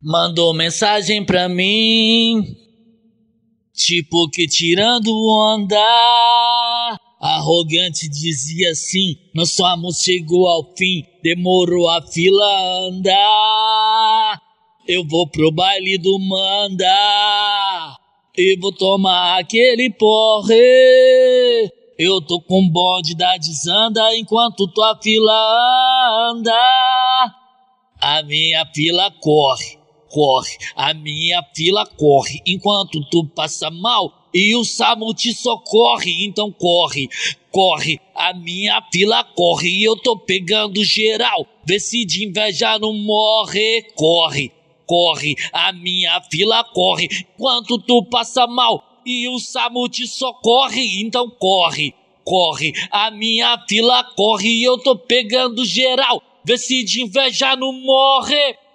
Mandou mensagem pra mim, tipo que tirando onda. Arrogante dizia assim: Nosso amor chegou ao fim, demorou a fila andar. Eu vou pro baile do Manda e vou tomar aquele porre. Eu tô com bode da desanda enquanto tua fila anda. A minha fila corre corre, a minha fila corre, enquanto tu passa mal e o SAMU te socorre, então corre, corre, a minha fila corre e eu tô pegando geral, vê se de inveja não morre, corre, corre, a minha fila corre, enquanto tu passa mal e o SAMU te socorre, então corre, corre, a minha fila corre e eu tô pegando geral, vê se de inveja não morre.